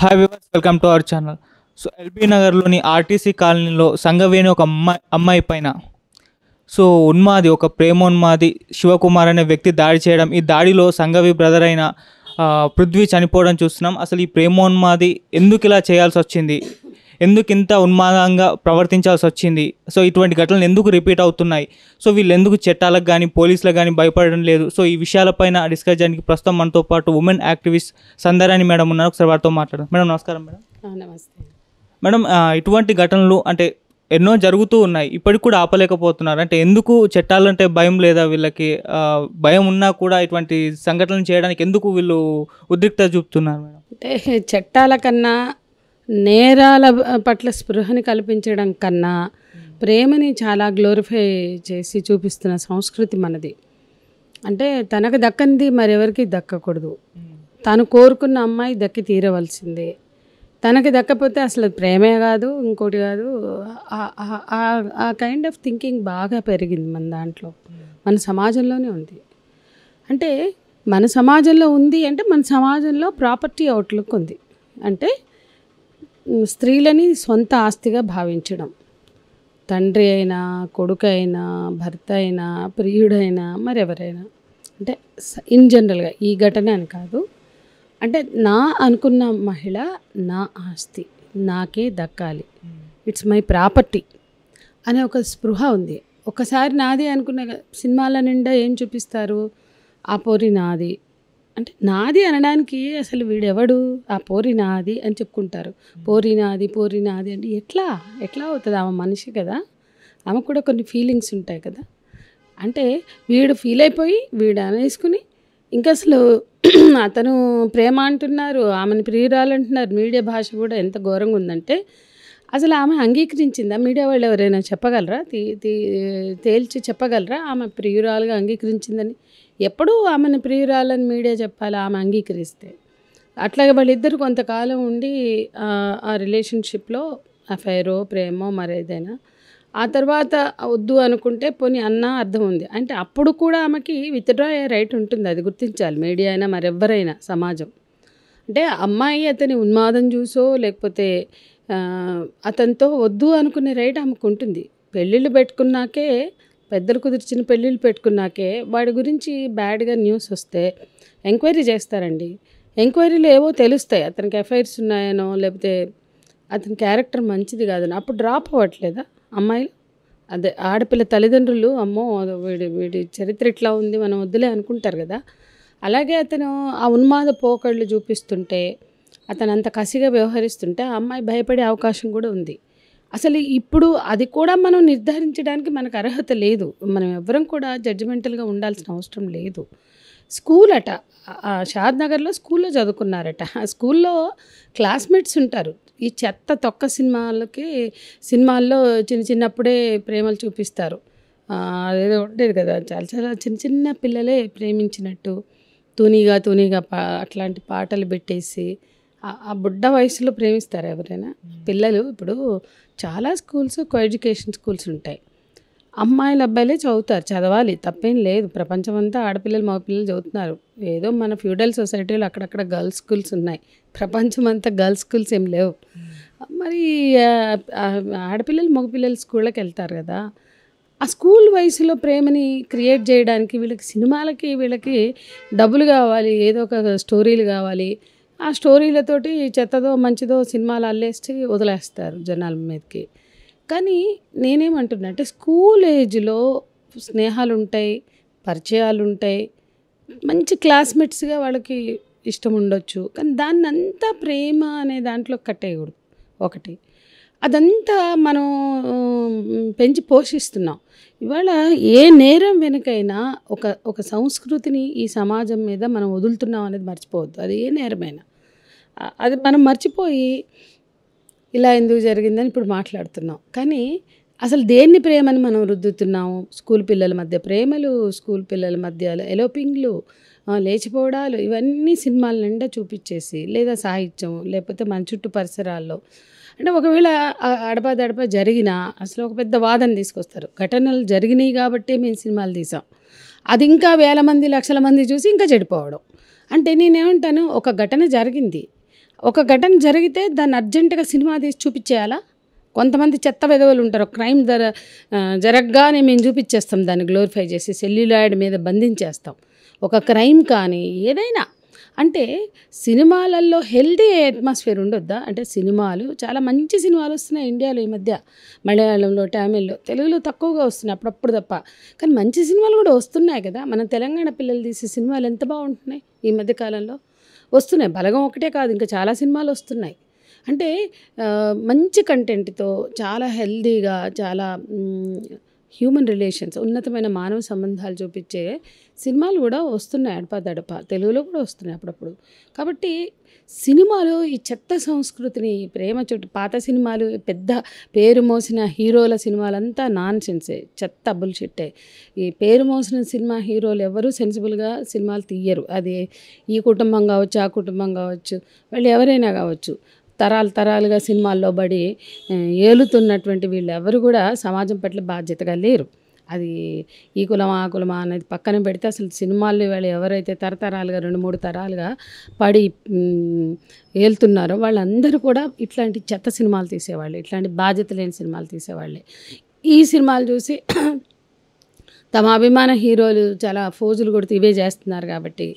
hi viewers welcome to our channel so L B నగర్లోని RTC కాలనీలో సంగవేణి ఒక అమ్మాయి అమ్మాయి పైన సో ఉన్మాది ఒక ప్రేమోన్మాది శివకుమార్ అనే వ్యక్తి దాడి చేయడం ఈ దాడిలో సంగవి బ్రదర్ అయిన పృథ్వీ చనిపోవడం చూస్తున్నాం అసలు ఈ ప్రేమోన్మాది ఎందుకు ఇలా చేయాల్సి వచ్చింది ఎందుకు ఇంత ఉన్మాదంగా ప్రవర్తించాల్సి వచ్చింది సో ఇటువంటి ఘటనలు ఎందుకు రిపీట్ అవుతున్నాయి సో వీళ్ళు ఎందుకు చట్టాలకు కానీ పోలీసులకు కానీ భయపడడం లేదు సో ఈ విషయాలపైన డిస్కస్ చేయడానికి ప్రస్తుతం మనతో పాటు ఉమెన్ యాక్టివిస్ట్ సందరాని మేడం ఉన్నారు ఒకసారి వారితో మాట్లాడదాం మేడం నమస్కారం మేడం నమస్తే మేడం ఇటువంటి ఘటనలు అంటే ఎన్నో జరుగుతూ ఉన్నాయి ఇప్పటికి కూడా ఆపలేకపోతున్నారు అంటే ఎందుకు చట్టాలంటే భయం లేదా వీళ్ళకి భయం ఉన్నా కూడా ఇటువంటి సంఘటనలు చేయడానికి ఎందుకు వీళ్ళు ఉద్రిక్త చూపుతున్నారు మేడం అంటే చట్టాల కన్నా నేరాల పట్ల స్పృహని కల్పించడం కన్నా ప్రేమని చాలా గ్లోరిఫై చేసి చూపిస్తున్న సంస్కృతి మనది అంటే తనకు దక్కనిది మరెవరికి దక్కకూడదు తాను కోరుకున్న అమ్మాయి దక్కి తీరవలసిందే తనకి దక్కపోతే అసలు ప్రేమే కాదు ఇంకోటి కాదు ఆ కైండ్ ఆఫ్ థింకింగ్ బాగా పెరిగింది మన దాంట్లో మన సమాజంలోనే ఉంది అంటే మన సమాజంలో ఉంది అంటే మన సమాజంలో ప్రాపర్టీ అవుట్లుక్ ఉంది అంటే స్త్రీలని సొంత ఆస్తిగా భావించడం తండ్రి అయినా కొడుకైనా భర్త అయినా ప్రియుడైనా మరెవరైనా అంటే ఇన్ జనరల్గా ఈ ఘటన అని కాదు అంటే నా అనుకున్న మహిళ నా ఆస్తి నాకే దక్కాలి ఇట్స్ మై ప్రాపర్టీ అనే ఒక స్పృహ ఉంది ఒకసారి నాది అనుకున్న సినిమాల నిండా ఏం చూపిస్తారు ఆ పోరి నాది అంటే నాది అనడానికి అసలు వీడెవడు ఆ పోరి నాది అని చెప్పుకుంటారు పోరి నాది పోరి నాది అంటే ఎట్లా ఎట్లా అవుతుంది ఆమె మనిషి కదా ఆమె కూడా కొన్ని ఫీలింగ్స్ ఉంటాయి కదా అంటే వీడు ఫీల్ అయిపోయి వీడు అనేసుకుని ఇంకా అసలు అతను ప్రేమ అంటున్నారు ఆమెను ప్రియురాలు అంటున్నారు మీడియా భాష కూడా ఎంత ఘోరంగా ఉందంటే అసలు ఆమె అంగీకరించిందా మీడియా వాళ్ళు ఎవరైనా చెప్పగలరా తేల్చి చెప్పగలరా ఆమె ప్రియురాలుగా అంగీకరించిందని ఎప్పుడూ ఆమెను ప్రియురాలని మీడియా చెప్పాలి ఆమె అంగీకరిస్తే అట్లాగే వాళ్ళిద్దరు కొంతకాలం ఉండి ఆ రిలేషన్షిప్లో అఫైరో ప్రేమో మరేదైనా ఆ తర్వాత వద్దు అనుకుంటే పోనీ అన్న అర్థం ఉంది అంటే అప్పుడు కూడా ఆమెకి విత్డ్రా అయ్యే రైట్ ఉంటుంది అది గుర్తించాలి మీడియా అయినా మరెవ్వరైనా సమాజం అంటే అమ్మాయి అతని ఉన్మాదం చూసో లేకపోతే అతనితో వద్దు అనుకునే రైట్ ఆమెకు ఉంటుంది పెళ్ళిళ్ళు పెట్టుకున్నాకే పెద్దలు కుదిర్చిన పెళ్ళిళ్ళు పెట్టుకున్నాకే వాడి గురించి బ్యాడ్గా న్యూస్ వస్తే ఎంక్వైరీ చేస్తారండి ఎంక్వైరీలు ఏవో తెలుస్తాయి అతనికి ఎఫ్ఐఆర్స్ ఉన్నాయనో లేకపోతే అతని క్యారెక్టర్ మంచిది కాదని అప్పుడు డ్రాప్ అవ్వట్లేదా అమ్మాయిలు అదే ఆడపిల్ల తల్లిదండ్రులు అమ్మో వీడి వీడి చరిత్ర ఇట్లా ఉంది మనం వద్దులే అనుకుంటారు కదా అలాగే అతను ఆ ఉన్మాద పోకళ్ళు చూపిస్తుంటే అతను అంత కసిగా వ్యవహరిస్తుంటే ఆ అమ్మాయి భయపడే అవకాశం కూడా ఉంది అసలు ఇప్పుడు అది కూడా మనం నిర్ధారించడానికి మనకు అర్హత లేదు మనం ఎవరం కూడా జడ్జిమెంటల్గా ఉండాల్సిన అవసరం లేదు స్కూల్ అట షాద్ నగర్లో స్కూల్లో చదువుకున్నారట స్కూల్లో క్లాస్మేట్స్ ఉంటారు ఈ చెత్త తొక్క సినిమాలకి సినిమాల్లో చిన్న చిన్నప్పుడే ప్రేమలు చూపిస్తారు అదేదో ఉండేది కదా చాలా చాలా చిన్న చిన్న పిల్లలే ప్రేమించినట్టు తూనీగా తూనీగా పా అట్లాంటి పాటలు పెట్టేసి ఆ బుడ్డ వయసులో ప్రేమిస్తారు ఎవరైనా పిల్లలు ఇప్పుడు చాలా స్కూల్స్ కో ఎడ్యుకేషన్ స్కూల్స్ ఉంటాయి అమ్మాయిలు అబ్బాయిలే చదువుతారు చదవాలి తప్పేం లేదు ప్రపంచం అంతా ఆడపిల్లలు మగపిల్లలు చదువుతున్నారు ఏదో మన ఫ్యూడల్ సొసైటీలో అక్కడక్కడ గర్ల్స్ స్కూల్స్ ఉన్నాయి ప్రపంచం అంతా గర్ల్స్ స్కూల్స్ ఏం లేవు మరి ఆడపిల్లలు మగపిల్లలు స్కూళ్ళకి వెళ్తారు కదా ఆ స్కూల్ వయసులో ప్రేమని క్రియేట్ చేయడానికి వీళ్ళకి సినిమాలకి వీళ్ళకి డబ్బులు కావాలి ఏదో ఒక స్టోరీలు కావాలి ఆ స్టోరీలతోటి చెత్తదో మంచిదో సినిమాలు అల్లేసి వదిలేస్తారు జనాల మీదకి కానీ నేనేమంటున్నా అంటే స్కూల్ ఏజ్లో స్నేహాలు ఉంటాయి పరిచయాలు ఉంటాయి మంచి క్లాస్మేట్స్గా వాళ్ళకి ఇష్టం ఉండొచ్చు కానీ దాన్ని అంతా ప్రేమ అనే దాంట్లో కట్టేయకూడదు ఒకటి అదంతా మనం పెంచి పోషిస్తున్నాం ఇవాళ ఏ నేరం వెనుకైనా ఒక ఒక సంస్కృతిని ఈ సమాజం మీద మనం వదులుతున్నాం అనేది మర్చిపోవద్దు అది ఏ నేరమైనా అది మనం మర్చిపోయి ఇలా ఎందుకు జరిగిందని ఇప్పుడు మాట్లాడుతున్నాం కానీ అసలు దేన్ని ప్రేమని మనం రుద్దుతున్నాము స్కూల్ పిల్లల మధ్య ప్రేమలు స్కూల్ పిల్లల మధ్య ఎలోపింగ్లు లేచిపోవడాలు ఇవన్నీ సినిమాల నిండా చూపించేసి లేదా సాహిత్యం లేకపోతే మన చుట్టూ పరిసరాల్లో అంటే ఒకవేళ అడపా దడప జరిగినా అసలు ఒక పెద్ద వాదన తీసుకొస్తారు ఘటనలు జరిగినాయి కాబట్టి మేము సినిమాలు తీసాం అది ఇంకా వేల మంది లక్షల మంది చూసి ఇంకా చెడిపోవడం అంటే నేనేమంటాను ఒక ఘటన జరిగింది ఒక ఘటన జరిగితే దాన్ని అర్జెంటుగా సినిమా తీసి చూపించేయాలా కొంతమంది చెత్త విధవులు ఉంటారు క్రైమ్ ధర జరగగానే మేము చూపించేస్తాం దాన్ని గ్లోరిఫై చేసి సెల్యులాయిడ్ మీద బంధించేస్తాం ఒక క్రైమ్ కానీ ఏదైనా అంటే సినిమాలలో హెల్దీ అట్మాస్ఫియర్ ఉండొద్దా అంటే సినిమాలు చాలా మంచి సినిమాలు వస్తున్నాయి ఇండియాలో ఈ మధ్య మలయాళంలో టామిల్లో తెలుగులో తక్కువగా వస్తున్నాయి అప్పుడప్పుడు తప్ప కానీ మంచి సినిమాలు కూడా వస్తున్నాయి కదా మన తెలంగాణ పిల్లలు తీసే సినిమాలు ఎంత బాగుంటున్నాయి ఈ మధ్యకాలంలో వస్తున్నాయి బలగం ఒకటే కాదు ఇంకా చాలా సినిమాలు వస్తున్నాయి అంటే మంచి కంటెంట్తో చాలా హెల్దీగా చాలా హ్యూమన్ రిలేషన్స్ ఉన్నతమైన మానవ సంబంధాలు చూపించే సినిమాలు కూడా వస్తున్నాయి అడప దడప తెలుగులో కూడా వస్తున్నాయి అప్పుడప్పుడు కాబట్టి సినిమాలు ఈ చెత్త సంస్కృతిని ప్రేమ చుట్టూ పాత సినిమాలు పెద్ద పేరు మోసిన హీరోల సినిమాలంతా నాన్ సెన్సే చెత్త బుల్షిట్టే ఈ పేరు మోసిన సినిమా హీరోలు ఎవరు సెన్సిబుల్గా సినిమాలు తీయరు అది ఈ కుటుంబం కావచ్చు ఆ కుటుంబం కావచ్చు వాళ్ళు ఎవరైనా కావచ్చు తరాలు తరాలుగా సినిమాల్లో పడి ఏలుతున్నటువంటి వీళ్ళు ఎవరు కూడా సమాజం పట్ల బాధ్యతగా లేరు అది ఈ కులమా ఆ కులమా అనేది పక్కన పెడితే అసలు సినిమాల్లో వాళ్ళు ఎవరైతే తరతరాలుగా రెండు మూడు తరాలుగా పడి ఏలుతున్నారో వాళ్ళందరూ కూడా ఇట్లాంటి చెత్త సినిమాలు తీసేవాళ్ళు ఇట్లాంటి బాధ్యత లేని సినిమాలు తీసేవాళ్ళే ఈ సినిమాలు చూసి తమ అభిమాన హీరోలు చాలా ఫోజులు కొడుతూ ఇవే చేస్తున్నారు కాబట్టి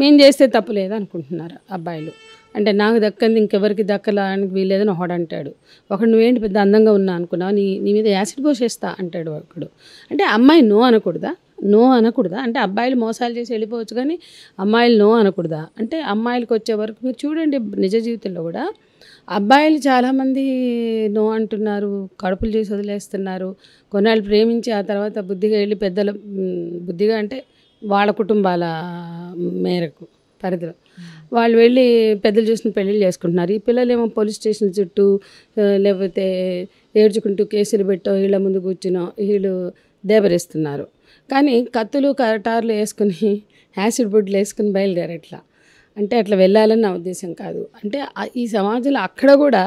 మేము చేస్తే తప్పు లేదనుకుంటున్నారు అబ్బాయిలు అంటే నాకు దక్కంది ఇంకెవరికి దక్కలానికి వీలేదని ఒకడు అంటాడు ఒకడు నువ్వేంటి పెద్ద అందంగా ఉన్నా అనుకున్నావు నీ నీ మీద యాసిడ్ పోసేస్తా అంటాడు ఒకడు అంటే అమ్మాయి నో అనకూడదా నో అనకూడదా అంటే అబ్బాయిలు మోసాలు చేసి వెళ్ళిపోవచ్చు కానీ అమ్మాయిలు నో అనకూడదా అంటే అమ్మాయిలకు వచ్చే వరకు మీరు చూడండి నిజ జీవితంలో కూడా అబ్బాయిలు చాలామంది నో అంటున్నారు కడుపులు చేసి వదిలేస్తున్నారు కొన్నాళ్ళు ప్రేమించి ఆ తర్వాత బుద్ధిగా వెళ్ళి పెద్దల బుద్ధిగా అంటే వాళ్ళ కుటుంబాల మేరకు పరిధిలో వాళ్ళు వెళ్ళి పెద్దలు చూసిన పెళ్ళిళ్ళు చేసుకుంటున్నారు ఈ పిల్లలేమో పోలీస్ స్టేషన్ చుట్టూ లేకపోతే ఏడ్చుకుంటూ కేసులు పెట్టో వీళ్ళ ముందు కూర్చునో వీళ్ళు దేబరిస్తున్నారు కానీ కత్తులు కటార్లు వేసుకుని యాసిడ్ బుడ్లు వేసుకుని బయలుదేరు ఎట్లా అంటే అట్లా వెళ్ళాలని నా ఉద్దేశం కాదు అంటే ఈ సమాజంలో అక్కడ కూడా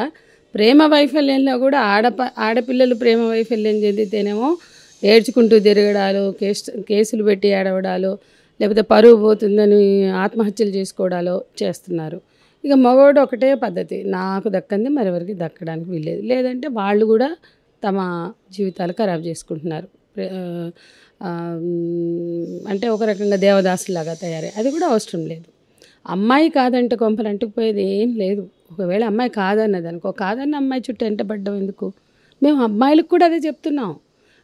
ప్రేమ వైఫల్యంలో కూడా ఆడప ఆడపిల్లలు ప్రేమ వైఫల్యం చెందితేనేమో ఏడ్చుకుంటూ తిరగడాలు కేసు కేసులు పెట్టి ఏడవడాలు లేకపోతే పరువు పోతుందని ఆత్మహత్యలు చేసుకోవడాలో చేస్తున్నారు ఇక మగవాడు ఒకటే పద్ధతి నాకు దక్కంది మరెవరికి దక్కడానికి వీల్లేదు లేదంటే వాళ్ళు కూడా తమ జీవితాలు ఖరాబ్ చేసుకుంటున్నారు అంటే ఒక రకంగా దేవదాసులాగా తయారై అది కూడా అవసరం లేదు అమ్మాయి కాదంటే కొంపలు అంటుకుపోయేది ఏం లేదు ఒకవేళ అమ్మాయి కాదన్నది అనుకో కాదన్న అమ్మాయి చుట్టూ ఎంటబడ్డం ఎందుకు మేము అమ్మాయిలకు కూడా అదే చెప్తున్నాం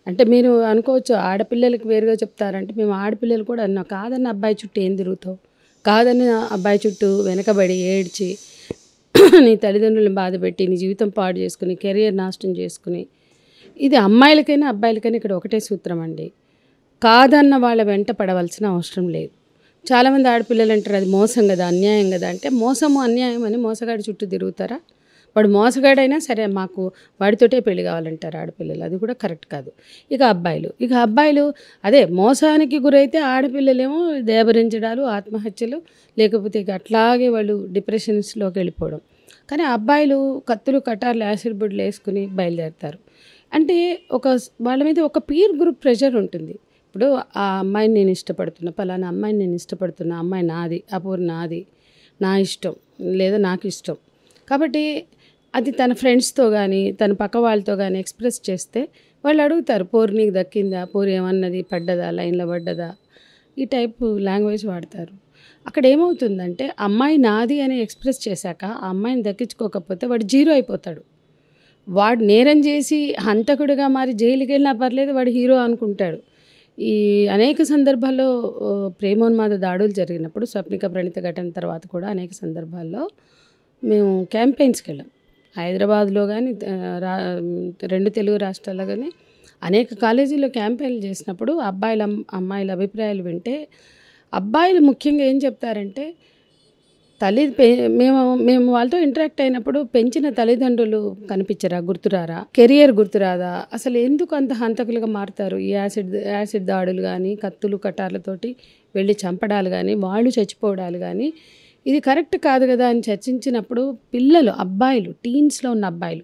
అంటే మీరు అనుకోవచ్చు ఆడపిల్లలకి వేరుగా చెప్తారంటే మేము ఆడపిల్లలు కూడా అన్నా కాదన్న అబ్బాయి చుట్టూ ఏం తిరుగుతావు కాదని అబ్బాయి చుట్టూ వెనకబడి ఏడ్చి నీ తల్లిదండ్రులను బాధపెట్టి నీ జీవితం పాడు చేసుకుని కెరియర్ నాశనం చేసుకుని ఇది అమ్మాయిలకైనా అబ్బాయిలకైనా ఇక్కడ ఒకటే సూత్రం అండి కాదన్న వాళ్ళ వెంట పడవలసిన అవసరం లేదు చాలామంది ఆడపిల్లలు అంటారు అది మోసం కదా అన్యాయం కదా అంటే మోసము అన్యాయం అని మోసగాడి చుట్టూ తిరుగుతారా వాడు మోసగాడైనా సరే మాకు వాడితోటే పెళ్లి కావాలంటారు ఆడపిల్లలు అది కూడా కరెక్ట్ కాదు ఇక అబ్బాయిలు ఇక అబ్బాయిలు అదే మోసానికి గురైతే ఆడపిల్లలేమో దేవరించడాలు ఆత్మహత్యలు లేకపోతే ఇక అట్లాగే వాళ్ళు డిప్రెషన్స్లోకి వెళ్ళిపోవడం కానీ అబ్బాయిలు కత్తులు కటార్లు యాసిడ్ బుడ్లు వేసుకుని బయలుదేరుతారు అంటే ఒక వాళ్ళ మీద ఒక పీర్ గ్రూప్ ప్రెషర్ ఉంటుంది ఇప్పుడు ఆ అమ్మాయిని నేను ఇష్టపడుతున్నా పలానా అమ్మాయిని నేను ఇష్టపడుతున్నా అమ్మాయి నాది అపూర్ నాది నా ఇష్టం లేదా నాకు ఇష్టం కాబట్టి అది తన ఫ్రెండ్స్తో కానీ తన పక్క వాళ్ళతో కానీ ఎక్స్ప్రెస్ చేస్తే వాళ్ళు అడుగుతారు పోరు నీకు దక్కిందా పోరు ఏమన్నది పడ్డదా లైన్లో పడ్డదా ఈ టైపు లాంగ్వేజ్ వాడతారు అక్కడ ఏమవుతుందంటే అమ్మాయి నాది అని ఎక్స్ప్రెస్ చేశాక ఆ అమ్మాయిని దక్కించుకోకపోతే వాడు జీరో అయిపోతాడు వాడు నేరం చేసి హంతకుడిగా మారి జైలుకి వెళ్ళినా పర్లేదు వాడు హీరో అనుకుంటాడు ఈ అనేక సందర్భాల్లో ప్రేమోన్మాద దాడులు జరిగినప్పుడు స్వప్నిక ప్రణీత ఘటన తర్వాత కూడా అనేక సందర్భాల్లో మేము క్యాంపెయిన్స్కి వెళ్ళాం హైదరాబాద్లో కానీ రెండు తెలుగు రాష్ట్రాల్లో కానీ అనేక కాలేజీల్లో క్యాంపెయిన్లు చేసినప్పుడు అబ్బాయిల అమ్మాయిల అభిప్రాయాలు వింటే అబ్బాయిలు ముఖ్యంగా ఏం చెప్తారంటే తల్లి మేము మేము వాళ్ళతో ఇంటరాక్ట్ అయినప్పుడు పెంచిన తల్లిదండ్రులు కనిపించరా గుర్తురారా కెరియర్ గుర్తురాదా అసలు ఎందుకు అంత హంతకులుగా మారుతారు ఈ యాసిడ్ యాసిడ్ దాడులు కానీ కత్తులు కటార్లతోటి వెళ్ళి చంపడాలు కానీ వాళ్ళు చచ్చిపోవడాలు కానీ ఇది కరెక్ట్ కాదు కదా అని చర్చించినప్పుడు పిల్లలు అబ్బాయిలు టీన్స్లో ఉన్న అబ్బాయిలు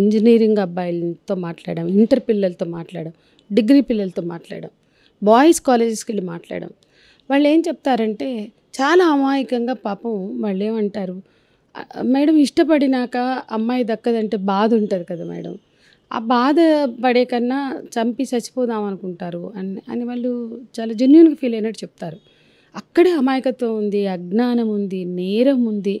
ఇంజనీరింగ్ అబ్బాయిలతో మాట్లాడడం ఇంటర్ పిల్లలతో మాట్లాడడం డిగ్రీ పిల్లలతో మాట్లాడడం బాయ్స్ కాలేజెస్కి వెళ్ళి మాట్లాడడం వాళ్ళు ఏం చెప్తారంటే చాలా అమాయకంగా పాపం వాళ్ళు ఏమంటారు మేడం ఇష్టపడినాక అమ్మాయి దక్కదంటే బాధ ఉంటుంది కదా మేడం ఆ బాధ పడే కన్నా చంపి చచ్చిపోదాం అనుకుంటారు అని అని వాళ్ళు చాలా జెన్యున్గా ఫీల్ అయినట్టు చెప్తారు అక్కడే అమాయకత్వం ఉంది అజ్ఞానం ఉంది నేరం ఉంది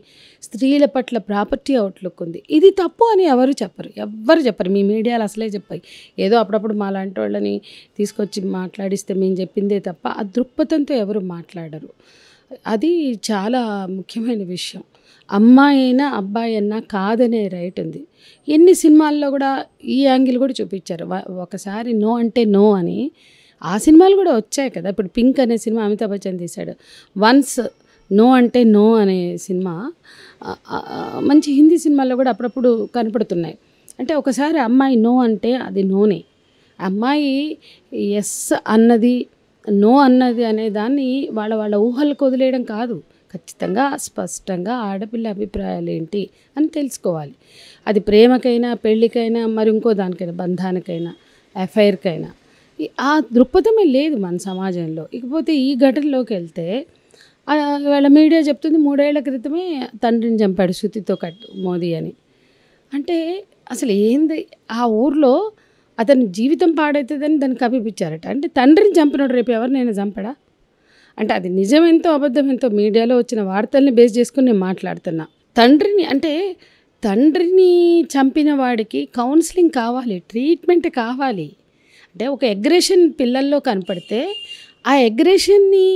స్త్రీల పట్ల ప్రాపర్టీ అవుట్లుక్ ఉంది ఇది తప్పు అని ఎవరు చెప్పరు ఎవ్వరు చెప్పరు మీ మీడియాలు అసలే చెప్పాయి ఏదో అప్పుడప్పుడు మా లాంటి వాళ్ళని తీసుకొచ్చి మాట్లాడిస్తే మేము చెప్పిందే తప్ప ఆ దృక్పథంతో ఎవరు మాట్లాడరు అది చాలా ముఖ్యమైన విషయం అమ్మాయి అయినా అబ్బాయి అయినా కాదనే రైట్ ఉంది ఎన్ని సినిమాల్లో కూడా ఈ యాంగిల్ కూడా చూపించారు ఒకసారి నో అంటే నో అని ఆ సినిమాలు కూడా వచ్చాయి కదా ఇప్పుడు పింక్ అనే సినిమా అమితాబ్ బచ్చన్ తీశాడు వన్స్ నో అంటే నో అనే సినిమా మంచి హిందీ సినిమాల్లో కూడా అప్పుడప్పుడు కనపడుతున్నాయి అంటే ఒకసారి అమ్మాయి నో అంటే అది నోనే అమ్మాయి ఎస్ అన్నది నో అన్నది అనే దాన్ని వాళ్ళ వాళ్ళ ఊహలకు వదిలేయడం కాదు ఖచ్చితంగా స్పష్టంగా ఆడపిల్ల అభిప్రాయాలు ఏంటి అని తెలుసుకోవాలి అది ప్రేమకైనా పెళ్ళికైనా మరి ఇంకో దానికైనా బంధానికైనా ఎఫ్ఐఆర్కైనా ఆ దృక్పథమే లేదు మన సమాజంలో ఇకపోతే ఈ ఘటనలోకి వెళ్తే వాళ్ళ మీడియా చెప్తుంది మూడేళ్ల క్రితమే తండ్రిని చంపాడు శృతితో కట్ మోదీ అని అంటే అసలు ఏంది ఆ ఊర్లో అతని జీవితం పాడవుతుందని దాన్ని కప్పిపించారట అంటే తండ్రిని చంపినోడు రేపు నేను చంపడా అంటే అది నిజం ఎంతో అబద్ధం ఎంతో మీడియాలో వచ్చిన వార్తల్ని బేస్ చేసుకుని నేను మాట్లాడుతున్నా తండ్రిని అంటే తండ్రిని చంపిన వాడికి కౌన్సిలింగ్ కావాలి ట్రీట్మెంట్ కావాలి అంటే ఒక అగ్రెషన్ పిల్లల్లో కనపడితే ఆ అగ్రెషన్ని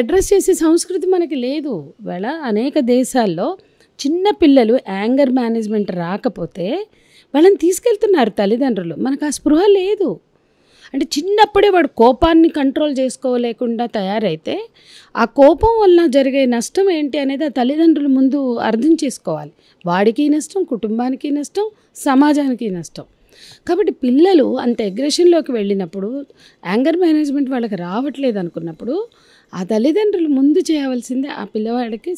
అడ్రస్ చేసే సంస్కృతి మనకి లేదు వేళ అనేక దేశాల్లో చిన్న పిల్లలు యాంగర్ మేనేజ్మెంట్ రాకపోతే వాళ్ళని తీసుకెళ్తున్నారు తల్లిదండ్రులు మనకు ఆ స్పృహ లేదు అంటే చిన్నప్పుడే వాడు కోపాన్ని కంట్రోల్ చేసుకోలేకుండా తయారైతే ఆ కోపం వలన జరిగే నష్టం ఏంటి అనేది ఆ తల్లిదండ్రులు ముందు అర్థం చేసుకోవాలి వాడికి నష్టం కుటుంబానికి నష్టం సమాజానికి నష్టం కాబట్టి పిల్లలు అంత అగ్రెషన్లోకి వెళ్ళినప్పుడు యాంగర్ మేనేజ్మెంట్ వాళ్ళకి రావట్లేదు అనుకున్నప్పుడు ఆ తల్లిదండ్రులు ముందు చేయవలసిందే ఆ పిల్లవాడికి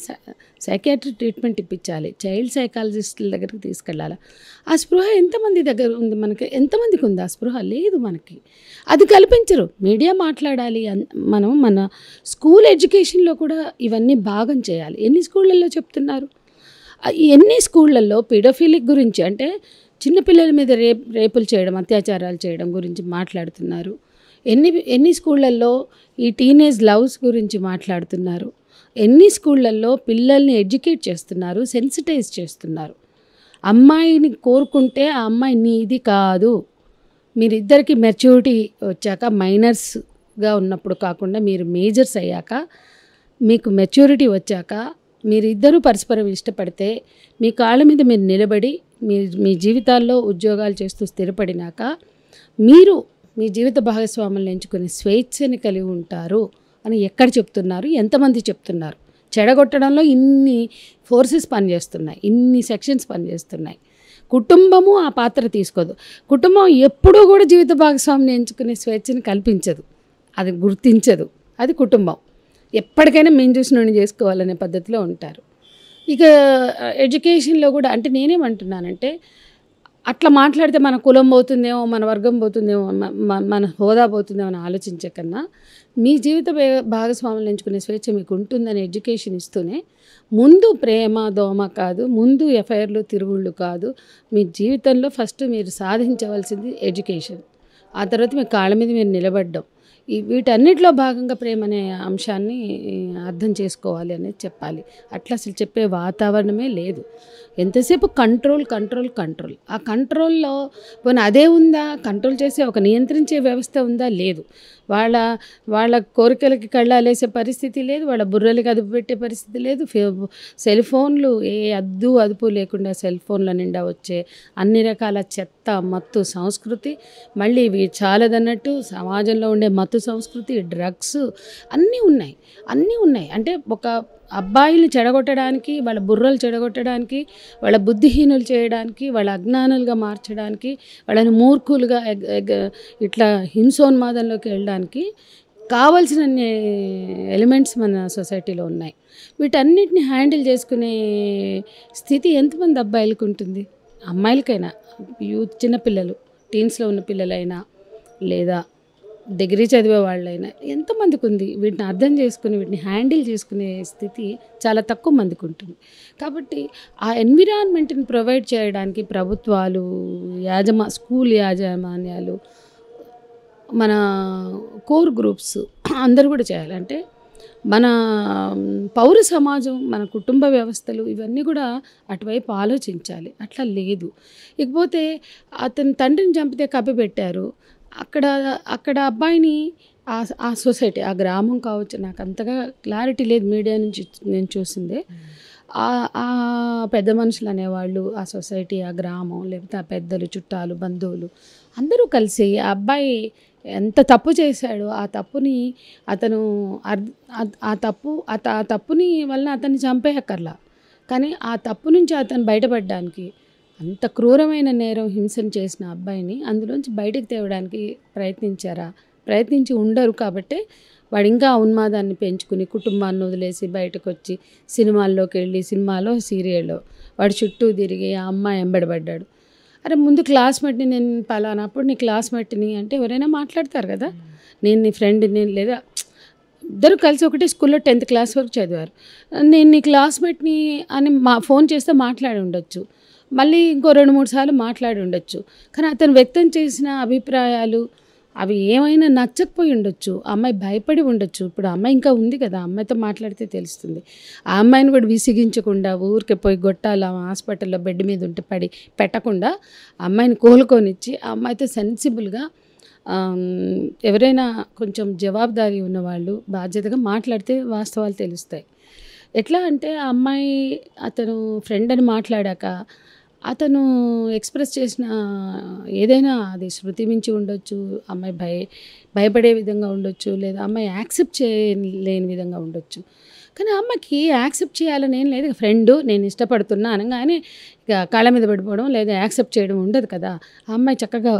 సైకాట్రిక్ ట్రీట్మెంట్ ఇప్పించాలి చైల్డ్ సైకాలజిస్టుల దగ్గరికి తీసుకెళ్ళాలి ఆ స్పృహ ఎంతమంది దగ్గర ఉంది మనకి ఎంతమందికి ఉంది ఆ స్పృహ లేదు మనకి అది కల్పించరు మీడియా మాట్లాడాలి మనం మన స్కూల్ ఎడ్యుకేషన్లో కూడా ఇవన్నీ భాగం చేయాలి ఎన్ని స్కూళ్ళల్లో చెప్తున్నారు ఎన్ని స్కూళ్ళల్లో పీడోఫీలిక్ గురించి అంటే చిన్నపిల్లల మీద రేప్ రేపులు చేయడం అత్యాచారాలు చేయడం గురించి మాట్లాడుతున్నారు ఎన్ని ఎన్ని స్కూళ్ళల్లో ఈ టీనేజ్ లవ్స్ గురించి మాట్లాడుతున్నారు ఎన్ని స్కూళ్ళల్లో పిల్లల్ని ఎడ్యుకేట్ చేస్తున్నారు సెన్సిటైజ్ చేస్తున్నారు అమ్మాయిని కోరుకుంటే ఆ అమ్మాయి నీది కాదు మీరిద్దరికి మెచ్యూరిటీ వచ్చాక మైనర్స్గా ఉన్నప్పుడు కాకుండా మీరు మేజర్స్ అయ్యాక మీకు మెచ్యూరిటీ వచ్చాక మీరిద్దరూ పరస్పరం ఇష్టపడితే మీ కాళ్ళ మీద మీరు నిలబడి మీ మీ జీవితాల్లో ఉద్యోగాలు చేస్తూ స్థిరపడినాక మీరు మీ జీవిత భాగస్వాములను ఎంచుకునే స్వేచ్ఛని కలిగి ఉంటారు అని ఎక్కడ చెప్తున్నారు ఎంతమంది చెప్తున్నారు చెడగొట్టడంలో ఇన్ని ఫోర్సెస్ పనిచేస్తున్నాయి ఇన్ని సెక్షన్స్ పనిచేస్తున్నాయి కుటుంబము ఆ పాత్ర తీసుకోదు కుటుంబం ఎప్పుడూ కూడా జీవిత భాగస్వామిని ఎంచుకునే స్వేచ్ఛని కల్పించదు అది గుర్తించదు అది కుటుంబం ఎప్పటికైనా మేము చూసిన చేసుకోవాలనే పద్ధతిలో ఉంటారు ఇక ఎడ్యుకేషన్లో కూడా అంటే నేనేమంటున్నానంటే అట్లా మాట్లాడితే మన కులం పోతుందేమో మన వర్గం పోతుందేమో మన హోదా పోతుందేమో అని ఆలోచించే కన్నా మీ జీవిత భాగస్వాములు ఎంచుకునే స్వేచ్ఛ మీకు ఉంటుందని ఎడ్యుకేషన్ ఇస్తూనే ముందు ప్రేమ దోమ కాదు ముందు ఎఫ్ఐఆర్లు తిరుగుళ్ళు కాదు మీ జీవితంలో ఫస్ట్ మీరు సాధించవలసింది ఎడ్యుకేషన్ ఆ తర్వాత మీ కాళ్ళ మీద మీరు నిలబడ్డం వీటన్నిటిలో భాగంగా ప్రేమ అనే అంశాన్ని అర్థం చేసుకోవాలి అనేది చెప్పాలి అట్లా అసలు చెప్పే వాతావరణమే లేదు ఎంతసేపు కంట్రోల్ కంట్రోల్ కంట్రోల్ ఆ కంట్రోల్లో పోనీ అదే ఉందా కంట్రోల్ చేసే ఒక నియంత్రించే వ్యవస్థ ఉందా లేదు వాళ్ళ వాళ్ళ కోరికలకి కళ్ళాలేసే పరిస్థితి లేదు వాళ్ళ బుర్రలకి అదుపు పెట్టే పరిస్థితి లేదు సెల్ ఫోన్లు ఏ అద్దు అదుపు లేకుండా సెల్ ఫోన్ల నిండా వచ్చే అన్ని రకాల చెత్త మత్తు సంస్కృతి మళ్ళీ ఇవి చాలదన్నట్టు సమాజంలో ఉండే మత్తు సంస్కృతి డ్రగ్స్ అన్నీ ఉన్నాయి అన్నీ ఉన్నాయి అంటే ఒక అబ్బాయిలు చెడగొట్టడానికి వాళ్ళ బుర్రలు చెడగొట్టడానికి వాళ్ళ బుద్ధిహీనులు చేయడానికి వాళ్ళ అజ్ఞానులుగా మార్చడానికి వాళ్ళని మూర్ఖులుగా ఇట్లా హింసోన్మాదంలోకి వెళ్ళడానికి చేయడానికి కావలసిన ఎలిమెంట్స్ మన సొసైటీలో ఉన్నాయి వీటన్నిటిని హ్యాండిల్ చేసుకునే స్థితి ఎంతమంది అబ్బాయిలకు ఉంటుంది అమ్మాయిలకైనా యూత్ చిన్నపిల్లలు టీన్స్లో ఉన్న పిల్లలైనా లేదా డిగ్రీ చదివే వాళ్ళైనా ఎంతమందికి ఉంది వీటిని అర్థం చేసుకుని వీటిని హ్యాండిల్ చేసుకునే స్థితి చాలా తక్కువ మందికి ఉంటుంది కాబట్టి ఆ ఎన్విరాన్మెంట్ని ప్రొవైడ్ చేయడానికి ప్రభుత్వాలు యాజమా స్కూల్ యాజమాన్యాలు మన కోర్ గ్రూప్స్ అందరూ కూడా చేయాలంటే మన పౌర సమాజం మన కుటుంబ వ్యవస్థలు ఇవన్నీ కూడా అటువైపు ఆలోచించాలి అట్లా లేదు ఇకపోతే అతని తండ్రిని చంపితే పెట్టారు అక్కడ అక్కడ అబ్బాయిని ఆ సొసైటీ ఆ గ్రామం కావచ్చు నాకు అంతగా క్లారిటీ లేదు మీడియా నుంచి నేను చూసిందే ఆ పెద్ద మనుషులు అనేవాళ్ళు ఆ సొసైటీ ఆ గ్రామం లేకపోతే ఆ పెద్దలు చుట్టాలు బంధువులు అందరూ కలిసి ఆ అబ్బాయి ఎంత తప్పు చేశాడో ఆ తప్పుని అతను ఆ తప్పు ఆ తప్పుని వలన అతన్ని చంపేయక్కర్లా కానీ ఆ తప్పు నుంచి అతను బయటపడడానికి అంత క్రూరమైన నేరం హింసను చేసిన అబ్బాయిని అందులోంచి బయటకు తేవడానికి ప్రయత్నించారా ప్రయత్నించి ఉండరు కాబట్టి వాడు ఇంకా ఉన్మాదాన్ని పెంచుకుని కుటుంబాన్ని వదిలేసి బయటకు వచ్చి సినిమాల్లోకి వెళ్ళి సినిమాలో సీరియల్లో వాడు చుట్టూ తిరిగి ఆ అమ్మాయి ఎంబడబడ్డాడు అరే ముందు క్లాస్మేట్ని నేను పలానప్పుడు నీ నీ క్లాస్మేట్ని అంటే ఎవరైనా మాట్లాడతారు కదా నేను నీ ఫ్రెండ్ని లేదా ఇద్దరు కలిసి ఒకటే స్కూల్లో టెన్త్ క్లాస్ వరకు చదివారు నేను నీ క్లాస్మేట్ని అని మా ఫోన్ చేస్తే మాట్లాడి ఉండొచ్చు మళ్ళీ ఇంకో రెండు మూడు సార్లు మాట్లాడి ఉండొచ్చు కానీ అతను వ్యక్తం చేసిన అభిప్రాయాలు అవి ఏమైనా నచ్చకపోయి ఉండొచ్చు అమ్మాయి భయపడి ఉండొచ్చు ఇప్పుడు అమ్మాయి ఇంకా ఉంది కదా అమ్మాయితో మాట్లాడితే తెలుస్తుంది ఆ అమ్మాయిని కూడా విసిగించకుండా ఊరికే పోయి గొట్టాల హాస్పిటల్లో బెడ్ మీద ఉంటే పడి పెట్టకుండా అమ్మాయిని కోలుకొనిచ్చి ఆ అమ్మాయితో సెన్సిబుల్గా ఎవరైనా కొంచెం జవాబుదారీ ఉన్నవాళ్ళు బాధ్యతగా మాట్లాడితే వాస్తవాలు తెలుస్తాయి ఎట్లా అంటే ఆ అమ్మాయి అతను ఫ్రెండ్ అని మాట్లాడాక అతను ఎక్స్ప్రెస్ చేసిన ఏదైనా అది శృతి మించి ఉండొచ్చు అమ్మాయి భయ భయపడే విధంగా ఉండొచ్చు లేదా అమ్మాయి యాక్సెప్ట్ చేయలేని విధంగా ఉండొచ్చు కానీ అమ్మకి యాక్సెప్ట్ చేయాలని ఏం లేదు ఫ్రెండు నేను ఇష్టపడుతున్నా అనగానే ఇక కాళ్ళ మీద పడిపోవడం లేదా యాక్సెప్ట్ చేయడం ఉండదు కదా ఆ అమ్మాయి చక్కగా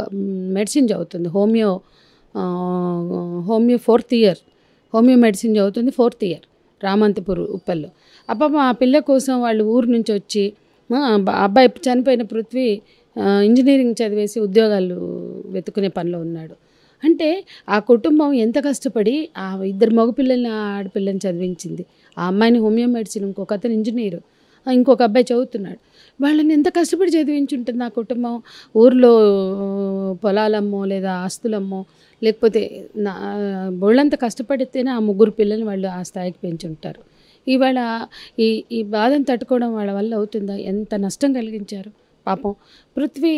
మెడిసిన్ చదువుతుంది homeo homeo fourth year homeo medicine చదువుతుంది ఫోర్త్ ఇయర్ రామంతపూర్ ఉప్పల్లో అబ్బమ్మ ఆ పిల్ల కోసం వాళ్ళు ఊరు నుంచి వచ్చి అబ్బాయి చనిపోయిన పృథ్వీ ఇంజనీరింగ్ చదివేసి ఉద్యోగాలు వెతుకునే పనిలో ఉన్నాడు అంటే ఆ కుటుంబం ఎంత కష్టపడి ఆ ఇద్దరు మగపిల్లల్ని ఆడపిల్లని చదివించింది ఆ అమ్మాయిని హోమియో మెడిసిన్ ఇంకొక అతను ఇంజనీరు ఇంకొక అబ్బాయి చదువుతున్నాడు వాళ్ళని ఎంత కష్టపడి చదివించుంటుంది ఆ కుటుంబం ఊర్లో పొలాలమ్మో లేదా ఆస్తులమ్మో లేకపోతే నా బోళ్ళంత కష్టపడితేనే ఆ ముగ్గురు పిల్లల్ని వాళ్ళు ఆ స్థాయికి పెంచుంటారు ఇవాళ ఈ ఈ బాధను తట్టుకోవడం వాళ్ళ వల్ల అవుతుందా ఎంత నష్టం కలిగించారు పాపం పృథ్వీ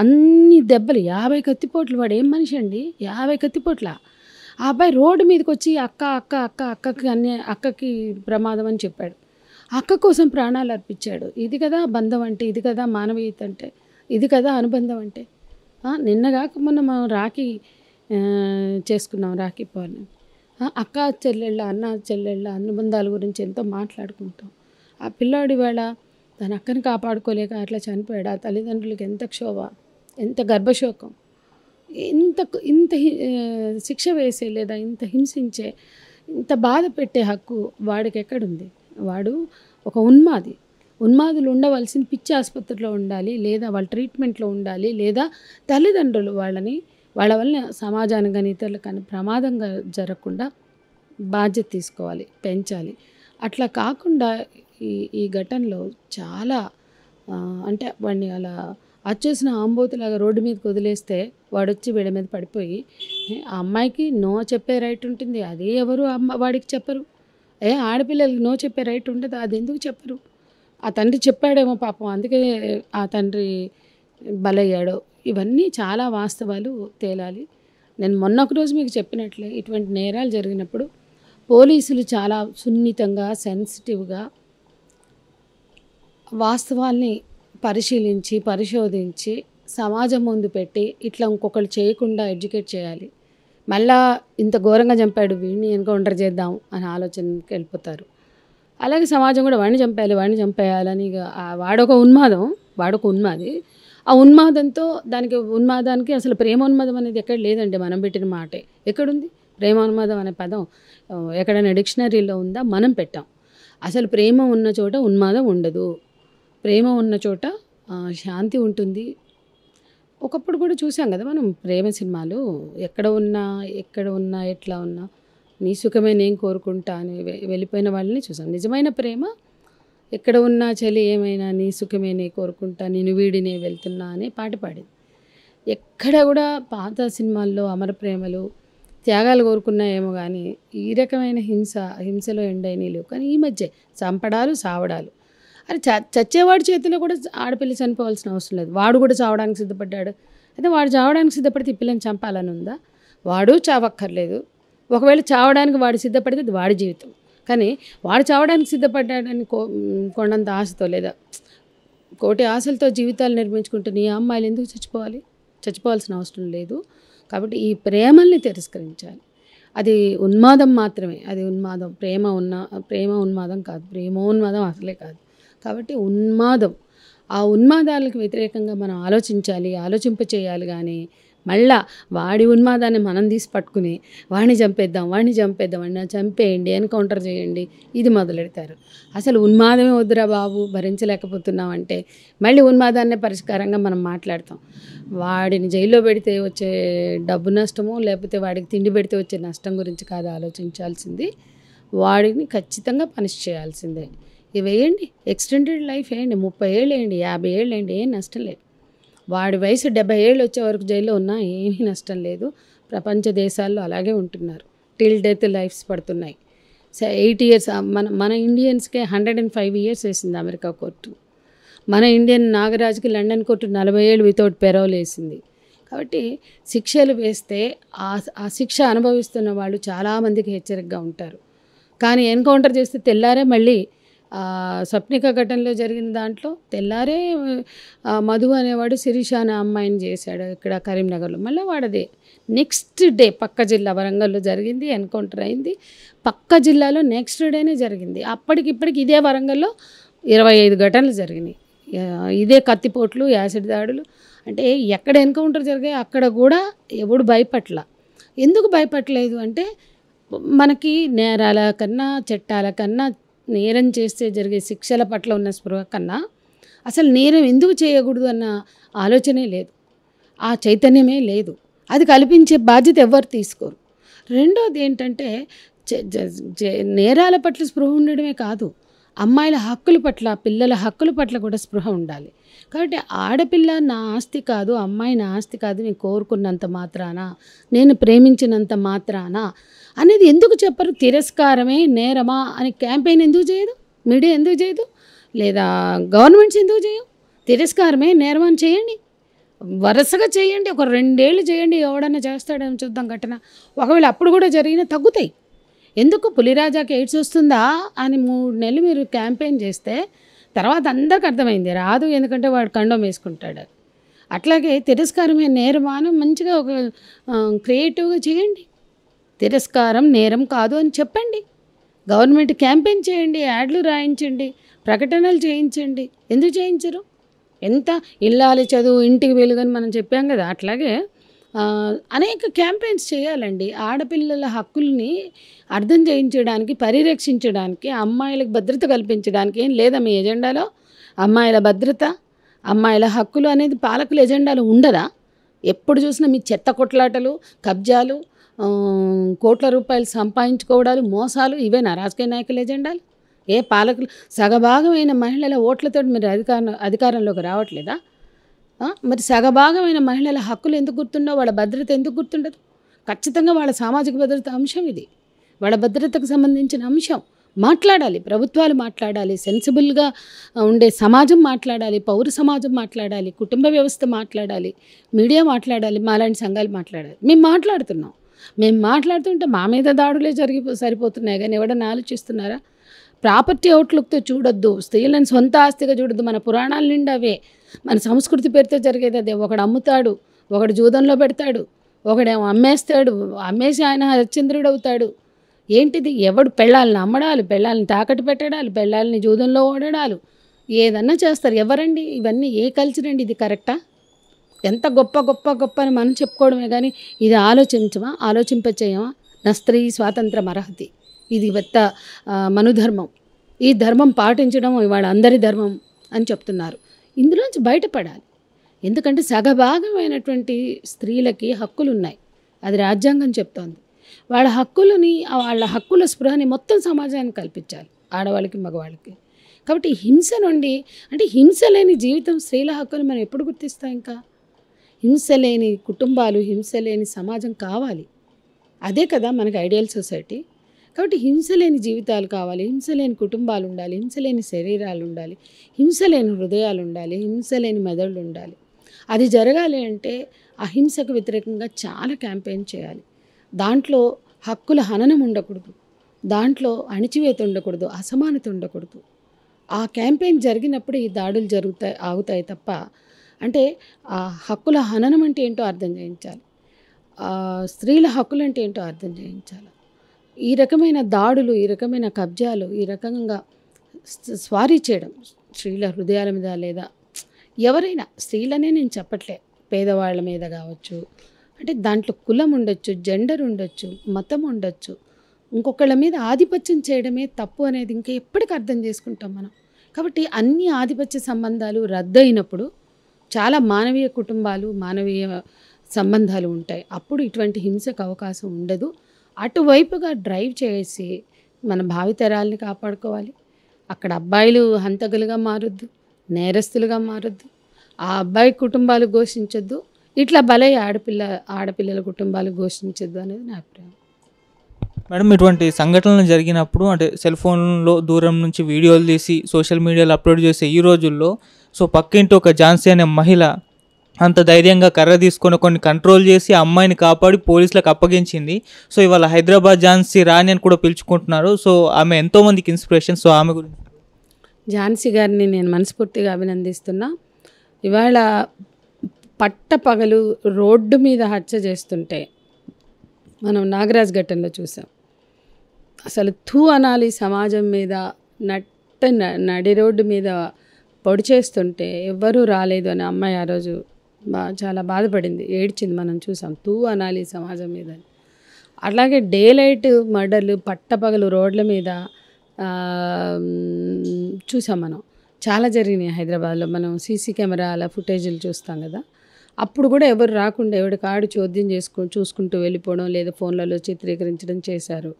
అన్ని దెబ్బలు యాభై కత్తిపోట్లు వాడు ఏం మనిషి అండి యాభై కత్తిపోట్ల ఆ అబ్బాయి రోడ్డు మీదకి వచ్చి అక్క అక్క అక్క అక్కకి అన్ని అక్కకి ప్రమాదం అని చెప్పాడు అక్క కోసం ప్రాణాలు అర్పించాడు ఇది కదా బంధం అంటే ఇది కదా మానవీయత అంటే ఇది కదా అనుబంధం అంటే నిన్నగాక మొన్న మనం రాఖీ చేసుకున్నాం రాఖీ పౌర్ణమి అక్క చెల్లెళ్ళ అన్న చెల్లెళ్ళ అనుబంధాల గురించి ఎంతో మాట్లాడుకుంటాం ఆ పిల్లాడి వేళ తన అక్కని కాపాడుకోలేక అట్లా చనిపోయాడు ఆ తల్లిదండ్రులకి ఎంత క్షోభ ఎంత గర్భశోకం ఇంత ఇంత శిక్ష వేసే లేదా ఇంత హింసించే ఇంత బాధ పెట్టే హక్కు వాడికి ఎక్కడుంది వాడు ఒక ఉన్మాది ఉన్మాదులు ఉండవలసింది పిచ్చి ఆసుపత్రిలో ఉండాలి లేదా వాళ్ళ ట్రీట్మెంట్లో ఉండాలి లేదా తల్లిదండ్రులు వాళ్ళని వాళ్ళ వల్ల సమాజానికి కానీ ఇతరులకు కానీ ప్రమాదంగా జరగకుండా బాధ్యత తీసుకోవాలి పెంచాలి అట్లా కాకుండా ఈ ఈ ఘటనలో చాలా అంటే వాడిని అలా అచ్చేసిన ఆంబోతులాగా రోడ్డు మీద వదిలేస్తే వాడొచ్చి వీడి మీద పడిపోయి ఆ అమ్మాయికి నో చెప్పే రైట్ ఉంటుంది అది ఎవరు అమ్మ వాడికి చెప్పరు ఏ ఆడపిల్లలకి నో చెప్పే రైట్ ఉంటుంది అది ఎందుకు చెప్పరు ఆ తండ్రి చెప్పాడేమో పాపం అందుకే ఆ తండ్రి బలయ్యాడో ఇవన్నీ చాలా వాస్తవాలు తేలాలి నేను మొన్న ఒక రోజు మీకు చెప్పినట్లే ఇటువంటి నేరాలు జరిగినప్పుడు పోలీసులు చాలా సున్నితంగా సెన్సిటివ్గా వాస్తవాల్ని పరిశీలించి పరిశోధించి సమాజం ముందు పెట్టి ఇట్లా ఇంకొకరు చేయకుండా ఎడ్యుకేట్ చేయాలి మళ్ళా ఇంత ఘోరంగా చంపాడు వీడిని ఎన్కౌంటర్ చేద్దాం అని ఆలోచనకి వెళ్ళిపోతారు అలాగే సమాజం కూడా వాడిని చంపేయాలి వాడిని చంపేయాలని ఇక వాడొక ఉన్మాదం వాడొక ఉన్మాది ఆ ఉన్మాదంతో దానికి ఉన్మాదానికి అసలు ప్రేమోన్మాదం అనేది ఎక్కడ లేదండి మనం పెట్టిన మాటే ఎక్కడుంది ప్రేమోన్మాదం అనే పదం ఎక్కడైనా డిక్షనరీలో ఉందా మనం పెట్టాం అసలు ప్రేమ ఉన్న చోట ఉన్మాదం ఉండదు ప్రేమ ఉన్న చోట శాంతి ఉంటుంది ఒకప్పుడు కూడా చూసాం కదా మనం ప్రేమ సినిమాలు ఎక్కడ ఉన్నా ఎక్కడ ఉన్నా ఎట్లా ఉన్నా నీ సుఖమే నేను కోరుకుంటా అని వెళ్ళిపోయిన వాళ్ళని చూసాం నిజమైన ప్రేమ ఎక్కడ ఉన్నా చలి ఏమైనా నీ సుఖమే నీ కోరుకుంటా నేను వీడినే వెళ్తున్నా అనే పాట పాడింది ఎక్కడ కూడా పాత సినిమాల్లో అమర ప్రేమలు త్యాగాలు కోరుకున్నాయేమో కానీ ఈ రకమైన హింస హింసలో ఎండైనవి కానీ ఈ మధ్య చంపడాలు సావడాలు అరే చచ్చేవాడి చేతిలో కూడా ఆడపిల్ల చనిపోవాల్సిన అవసరం లేదు వాడు కూడా చావడానికి సిద్ధపడ్డాడు అయితే వాడు చావడానికి సిద్ధపడితే ఈ పిల్లని చంపాలని ఉందా వాడు చావక్కర్లేదు ఒకవేళ చావడానికి వాడు సిద్ధపడితే అది వాడి జీవితం కానీ వాడు చావడానికి సిద్ధపడ్డాడని కో కొండంత ఆశతో లేదా కోటి ఆశలతో జీవితాలు నిర్మించుకుంటే నీ అమ్మాయిలు ఎందుకు చచ్చిపోవాలి చచ్చిపోవాల్సిన అవసరం లేదు కాబట్టి ఈ ప్రేమల్ని తిరస్కరించాలి అది ఉన్మాదం మాత్రమే అది ఉన్మాదం ప్రేమ ఉన్న ప్రేమ ఉన్మాదం కాదు ప్రేమోన్మాదం అసలే కాదు కాబట్టి ఉన్మాదం ఆ ఉన్మాదాలకు వ్యతిరేకంగా మనం ఆలోచించాలి ఆలోచింప చేయాలి కానీ మళ్ళా వాడి ఉన్మాదాన్ని మనం తీసి పట్టుకుని వాడిని చంపేద్దాం వాడిని చంపేద్దాం వాడిని చంపేయండి ఎన్కౌంటర్ చేయండి ఇది మొదలెడతారు అసలు ఉన్మాదమే వద్దురా బాబు భరించలేకపోతున్నాం అంటే మళ్ళీ ఉన్మాదాన్నే పరిష్కారంగా మనం మాట్లాడతాం వాడిని జైల్లో పెడితే వచ్చే డబ్బు నష్టము లేకపోతే వాడికి తిండి పెడితే వచ్చే నష్టం గురించి కాదు ఆలోచించాల్సింది వాడిని ఖచ్చితంగా పనిష్ చేయాల్సిందే ఇవేయండి ఎక్స్టెండెడ్ లైఫ్ వేయండి ముప్పై ఏళ్ళు వేయండి యాభై ఏళ్ళు వేయండి ఏం నష్టం లేదు వాడి వయసు డెబ్బై ఏళ్ళు వచ్చే వరకు జైల్లో ఉన్నా ఏమీ నష్టం లేదు ప్రపంచ దేశాల్లో అలాగే ఉంటున్నారు టిల్ డెత్ లైఫ్స్ పడుతున్నాయి సో ఎయిట్ ఇయర్స్ మన మన ఇండియన్స్కే హండ్రెడ్ అండ్ ఫైవ్ ఇయర్స్ వేసింది అమెరికా కోర్టు మన ఇండియన్ నాగరాజుకి లండన్ కోర్టు నలభై ఏళ్ళు వితౌట్ పెరోల్ వేసింది కాబట్టి శిక్షలు వేస్తే ఆ ఆ శిక్ష అనుభవిస్తున్న వాళ్ళు చాలామందికి హెచ్చరికగా ఉంటారు కానీ ఎన్కౌంటర్ చేస్తే తెల్లారే మళ్ళీ స్వప్నిక ఘటనలో జరిగిన దాంట్లో తెల్లారే మధు అనేవాడు శిరీష అనే అమ్మాయిని చేశాడు ఇక్కడ కరీంనగర్లో మళ్ళీ వాడదే నెక్స్ట్ డే పక్క జిల్లా వరంగల్లో జరిగింది ఎన్కౌంటర్ అయింది పక్క జిల్లాలో నెక్స్ట్ డేనే జరిగింది అప్పటికిప్పటికి ఇదే వరంగల్లో ఇరవై ఐదు ఘటనలు జరిగినాయి ఇదే కత్తిపోట్లు యాసిడ్ దాడులు అంటే ఎక్కడ ఎన్కౌంటర్ జరిగాయి అక్కడ కూడా ఎవడు భయపట్ల ఎందుకు భయపట్లేదు అంటే మనకి నేరాల కన్నా చట్టాల కన్నా నేరం చేస్తే జరిగే శిక్షల పట్ల ఉన్న స్పృహ కన్నా అసలు నేరం ఎందుకు చేయకూడదు అన్న ఆలోచనే లేదు ఆ చైతన్యమే లేదు అది కల్పించే బాధ్యత ఎవరు తీసుకోరు రెండోది ఏంటంటే నేరాల పట్ల స్పృహ ఉండడమే కాదు అమ్మాయిల హక్కుల పట్ల పిల్లల హక్కుల పట్ల కూడా స్పృహ ఉండాలి కాబట్టి ఆడపిల్ల నా ఆస్తి కాదు అమ్మాయి నా ఆస్తి కాదు నేను కోరుకున్నంత మాత్రాన నేను ప్రేమించినంత మాత్రాన అనేది ఎందుకు చెప్పరు తిరస్కారమే నేరమా అని క్యాంపెయిన్ ఎందుకు చేయదు మీడియా ఎందుకు చేయదు లేదా గవర్నమెంట్స్ ఎందుకు చేయవు తిరస్కారమే నేరమా అని చేయండి వరుసగా చేయండి ఒక రెండేళ్ళు చేయండి ఎవడన్నా చేస్తాడని చూద్దాం ఘటన ఒకవేళ అప్పుడు కూడా జరిగినా తగ్గుతాయి ఎందుకు పులిరాజాకి ఎయిడ్స్ వస్తుందా అని మూడు నెలలు మీరు క్యాంపెయిన్ చేస్తే తర్వాత అందరికి అర్థమైంది రాదు ఎందుకంటే వాడు కండం వేసుకుంటాడు అట్లాగే తిరస్కారమే నేరమానం మంచిగా ఒక క్రియేటివ్గా చేయండి తిరస్కారం నేరం కాదు అని చెప్పండి గవర్నమెంట్ క్యాంపెయిన్ చేయండి యాడ్లు రాయించండి ప్రకటనలు చేయించండి ఎందుకు చేయించరు ఎంత ఇల్లాలి చదువు ఇంటికి వెలుగని మనం చెప్పాం కదా అట్లాగే అనేక క్యాంపెయిన్స్ చేయాలండి ఆడపిల్లల హక్కుల్ని అర్థం చేయించడానికి పరిరక్షించడానికి అమ్మాయిలకు భద్రత కల్పించడానికి ఏం లేదా మీ ఎజెండాలో అమ్మాయిల భద్రత అమ్మాయిల హక్కులు అనేది పాలకుల ఎజెండాలో ఉండదా ఎప్పుడు చూసినా మీ చెత్త కొట్లాటలు కబ్జాలు కోట్ల రూపాయలు సంపాదించుకోవడాలు మోసాలు ఇవేనా రాజకీయ నాయకుల ఎజెండాలు ఏ పాలకులు సగభాగమైన మహిళల ఓట్లతో మీరు అధికార అధికారంలోకి రావట్లేదా మరి సగభాగమైన మహిళల హక్కులు ఎందుకు గుర్తుండో వాళ్ళ భద్రత ఎందుకు గుర్తుండదు ఖచ్చితంగా వాళ్ళ సామాజిక భద్రత అంశం ఇది వాళ్ళ భద్రతకు సంబంధించిన అంశం మాట్లాడాలి ప్రభుత్వాలు మాట్లాడాలి సెన్సిబుల్గా ఉండే సమాజం మాట్లాడాలి పౌర సమాజం మాట్లాడాలి కుటుంబ వ్యవస్థ మాట్లాడాలి మీడియా మాట్లాడాలి మాలాంటి సంఘాలు మాట్లాడాలి మేము మాట్లాడుతున్నాం మేము మాట్లాడుతుంటే మా మీద దాడులే జరిగి సరిపోతున్నాయి కానీ ఎవడన్నా ఆలోచిస్తున్నారా ప్రాపర్టీ అవుట్లుక్తో చూడొద్దు స్త్రీలను సొంత ఆస్తిగా చూడొద్దు మన పురాణాల నిండా అవే మన సంస్కృతి పేరుతో జరిగేది అదే ఒకడు అమ్ముతాడు ఒకడు జూదంలో పెడతాడు ఒకడేమో అమ్మేస్తాడు అమ్మేసి ఆయన హరిశ్చంద్రుడు అవుతాడు ఏంటిది ఎవడు పెళ్ళాలని అమ్మడాలు పెళ్ళాలని తాకట్టు పెట్టడాలు పెళ్ళాలని జూదంలో ఓడడాలు ఏదన్నా చేస్తారు ఎవరండి ఇవన్నీ ఏ కల్చర్ అండి ఇది కరెక్టా ఎంత గొప్ప గొప్ప గొప్ప అని మనం చెప్పుకోవడమే కానీ ఇది ఆలోచించమా ఆలోచింపచేయమా నా స్త్రీ స్వాతంత్రం అర్హతి ఇది పెద్ద మనుధర్మం ఈ ధర్మం పాటించడం ఇవాళ అందరి ధర్మం అని చెప్తున్నారు ఇందులోంచి బయటపడాలి ఎందుకంటే సగభాగమైనటువంటి స్త్రీలకి హక్కులు ఉన్నాయి అది రాజ్యాంగం చెప్తోంది వాళ్ళ హక్కులని వాళ్ళ హక్కుల స్పృహని మొత్తం సమాజానికి కల్పించాలి ఆడవాళ్ళకి మగవాళ్ళకి కాబట్టి హింస నుండి అంటే హింస లేని జీవితం స్త్రీల హక్కులు మనం ఎప్పుడు గుర్తిస్తాం ఇంకా హింస లేని కుటుంబాలు హింస లేని సమాజం కావాలి అదే కదా మనకి ఐడియల్ సొసైటీ కాబట్టి హింస లేని జీవితాలు కావాలి హింస లేని కుటుంబాలు ఉండాలి హింస లేని శరీరాలు ఉండాలి హింస లేని హృదయాలు ఉండాలి హింస లేని మెదళ్ళు ఉండాలి అది జరగాలి అంటే అహింసకు వ్యతిరేకంగా చాలా క్యాంపెయిన్ చేయాలి దాంట్లో హక్కుల హననం ఉండకూడదు దాంట్లో అణిచివేత ఉండకూడదు అసమానత ఉండకూడదు ఆ క్యాంపెయిన్ జరిగినప్పుడు ఈ దాడులు జరుగుతాయి ఆగుతాయి తప్ప అంటే ఆ హక్కుల హననం అంటే ఏంటో అర్థం చేయించాలి స్త్రీల హక్కులు అంటే ఏంటో అర్థం చేయించాలి ఈ రకమైన దాడులు ఈ రకమైన కబ్జాలు ఈ రకంగా స్వారీ చేయడం స్త్రీల హృదయాల మీద లేదా ఎవరైనా స్త్రీలనే నేను చెప్పట్లే పేదవాళ్ళ మీద కావచ్చు అంటే దాంట్లో కులం ఉండొచ్చు జెండర్ ఉండొచ్చు మతం ఉండొచ్చు ఇంకొకళ్ళ మీద ఆధిపత్యం చేయడమే తప్పు అనేది ఇంకా ఎప్పటికీ అర్థం చేసుకుంటాం మనం కాబట్టి అన్ని ఆధిపత్య సంబంధాలు రద్దయినప్పుడు చాలా మానవీయ కుటుంబాలు మానవీయ సంబంధాలు ఉంటాయి అప్పుడు ఇటువంటి హింసకు అవకాశం ఉండదు అటువైపుగా డ్రైవ్ చేసి మన భావితరాల్ని కాపాడుకోవాలి అక్కడ అబ్బాయిలు హంతకులుగా మారొద్దు నేరస్తులుగా మారొద్దు ఆ అబ్బాయి కుటుంబాలు ఘోషించొద్దు ఇట్లా భలే ఆడపిల్ల ఆడపిల్లల కుటుంబాలు ఘోషించొద్దు అనేది నా అభిప్రాయం మేడం ఇటువంటి సంఘటనలు జరిగినప్పుడు అంటే సెల్ ఫోన్లో దూరం నుంచి వీడియోలు తీసి సోషల్ మీడియాలో అప్లోడ్ చేసే ఈ రోజుల్లో సో పక్కింటి ఒక ఝాన్సీ అనే మహిళ అంత ధైర్యంగా కర్ర తీసుకొని కొన్ని కంట్రోల్ చేసి అమ్మాయిని కాపాడి పోలీసులకు అప్పగించింది సో ఇవాళ హైదరాబాద్ ఝాన్సీ రాణి అని కూడా పిలుచుకుంటున్నారు సో ఆమె ఎంతోమందికి ఇన్స్పిరేషన్ సో ఆమె గురించి ఝాన్సీ గారిని నేను మనస్ఫూర్తిగా అభినందిస్తున్నా ఇవాళ పట్టపగలు రోడ్డు మీద హత్య చేస్తుంటే మనం నాగరాజ్ ఘట్టంలో చూసాం అసలు థూ అనాలి సమాజం మీద నట్ట నడి రోడ్డు మీద పొడి చేస్తుంటే ఎవ్వరూ రాలేదు అని అమ్మాయి ఆ రోజు చాలా బాధపడింది ఏడ్చింది మనం చూసాం తూ అనాలి సమాజం మీద అట్లాగే డే లైట్ మర్డర్లు పట్టపగలు రోడ్ల మీద చూసాం మనం చాలా జరిగినాయి హైదరాబాద్లో మనం సీసీ కెమెరాల ఫుటేజీలు చూస్తాం కదా అప్పుడు కూడా ఎవరు రాకుండా ఎవరి కాడు చోద్యం చేసుకు చూసుకుంటూ వెళ్ళిపోవడం లేదా ఫోన్లలో చిత్రీకరించడం చేశారు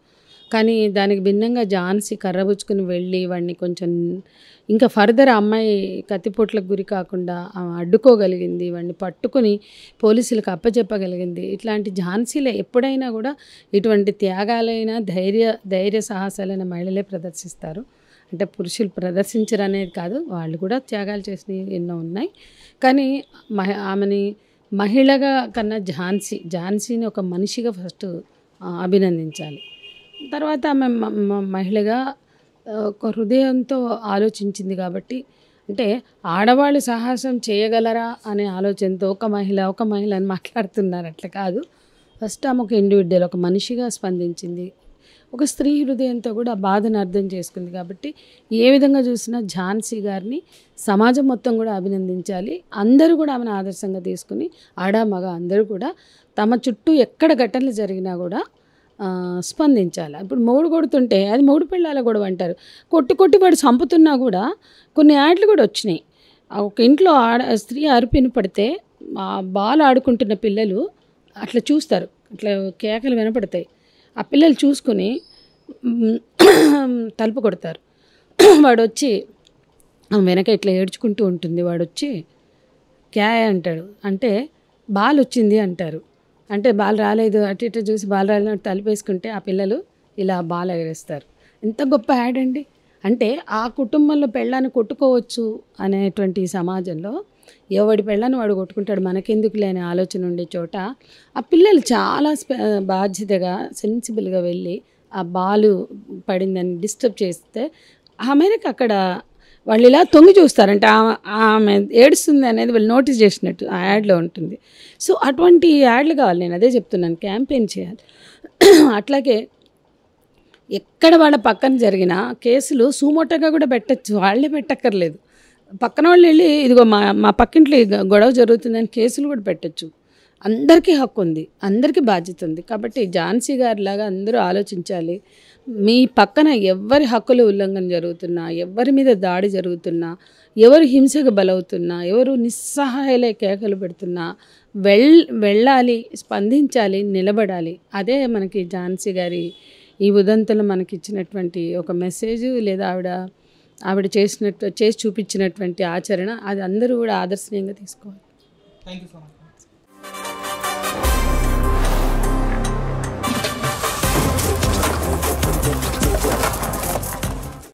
కానీ దానికి భిన్నంగా ఝాన్సీ కర్రబుచ్చుకుని వెళ్ళి వాడిని కొంచెం ఇంకా ఫర్దర్ అమ్మాయి కత్తిపోట్లకు గురి కాకుండా అడ్డుకోగలిగింది వాడిని పట్టుకుని పోలీసులకు అప్పచెప్పగలిగింది ఇట్లాంటి ఝాన్సీలే ఎప్పుడైనా కూడా ఇటువంటి త్యాగాలైన ధైర్య ధైర్య సాహసాలైన మహిళలే ప్రదర్శిస్తారు అంటే పురుషులు ప్రదర్శించరు అనేది కాదు వాళ్ళు కూడా త్యాగాలు చేసినవి ఎన్నో ఉన్నాయి కానీ మహి ఆమెని మహిళగా కన్నా ఝాన్సీ ఝాన్సీని ఒక మనిషిగా ఫస్ట్ అభినందించాలి తర్వాత ఆమె మహిళగా ఒక హృదయంతో ఆలోచించింది కాబట్టి అంటే ఆడవాళ్ళు సాహసం చేయగలరా అనే ఆలోచనతో ఒక మహిళ ఒక మహిళ అని మాట్లాడుతున్నారు అట్లా కాదు ఫస్ట్ ఆమె ఒక ఇండివిజువల్ ఒక మనిషిగా స్పందించింది ఒక స్త్రీ హృదయంతో కూడా బాధను అర్థం చేసుకుంది కాబట్టి ఏ విధంగా చూసినా ఝాన్సీ గారిని సమాజం మొత్తం కూడా అభినందించాలి అందరూ కూడా ఆమెను ఆదర్శంగా తీసుకుని ఆడ మగ అందరూ కూడా తమ చుట్టూ ఎక్కడ ఘటనలు జరిగినా కూడా స్పందించాలి ఇప్పుడు మూడు కొడుతుంటే అది మూడు పిల్లల గొడవ అంటారు కొట్టి కొట్టి వాడు చంపుతున్నా కూడా కొన్ని యాడ్లు కూడా వచ్చినాయి ఒక ఇంట్లో ఆడ స్త్రీ అరిపిన పడితే బాల్ ఆడుకుంటున్న పిల్లలు అట్లా చూస్తారు అట్లా కేకలు వినపడతాయి ఆ పిల్లలు చూసుకుని తలుపు కొడతారు వాడు వచ్చి వెనక ఇట్లా ఏడ్చుకుంటూ ఉంటుంది వాడు వచ్చి క్యాయ్ అంటాడు అంటే బాల్ వచ్చింది అంటారు అంటే బాల్ రాలేదు అటు ఇటు చూసి బాల్ రాలేదు తలిపేసుకుంటే ఆ పిల్లలు ఇలా బాల్ ఎగరేస్తారు ఎంత గొప్ప యాడ్ అండి అంటే ఆ కుటుంబంలో పెళ్ళాన్ని కొట్టుకోవచ్చు అనేటువంటి సమాజంలో ఎవడి పెళ్ళని వాడు కొట్టుకుంటాడు మనకెందుకు లేని ఆలోచన ఉండే చోట ఆ పిల్లలు చాలా బాధ్యతగా సెన్సిబుల్గా వెళ్ళి ఆ బాలు పడిందని డిస్టర్బ్ చేస్తే ఆమెకు అక్కడ వాళ్ళు ఇలా తొంగి చూస్తారంట ఆమె ఏడుస్తుంది అనేది వాళ్ళు నోటీస్ చేసినట్టు ఆ యాడ్లో ఉంటుంది సో అటువంటి యాడ్లు కావాలి నేను అదే చెప్తున్నాను క్యాంపెయిన్ చేయాలి అట్లాగే ఎక్కడ వాళ్ళ పక్కన జరిగిన కేసులు సూమోటగా కూడా పెట్టచ్చు వాళ్ళే పెట్టక్కర్లేదు పక్కన వాళ్ళు వెళ్ళి ఇదిగో మా మా పక్కింట్లో గొడవ జరుగుతుందని కేసులు కూడా పెట్టచ్చు అందరికీ హక్కు ఉంది అందరికీ బాధ్యత ఉంది కాబట్టి ఝాన్సీ లాగా అందరూ ఆలోచించాలి మీ పక్కన ఎవరి హక్కుల ఉల్లంఘన జరుగుతున్నా ఎవరి మీద దాడి జరుగుతున్నా ఎవరు హింసకు బలవుతున్నా ఎవరు నిస్సహాయలే కేకలు పెడుతున్నా వెళ్ వెళ్ళాలి స్పందించాలి నిలబడాలి అదే మనకి ఝాన్సీ గారి ఈ ఉదంతలు మనకి ఇచ్చినటువంటి ఒక మెసేజ్ లేదా ఆవిడ ఆవిడ చేసినట్టు చేసి చూపించినటువంటి ఆచరణ అది అందరూ కూడా ఆదర్శనీయంగా తీసుకోవాలి థ్యాంక్ యూ సో మచ్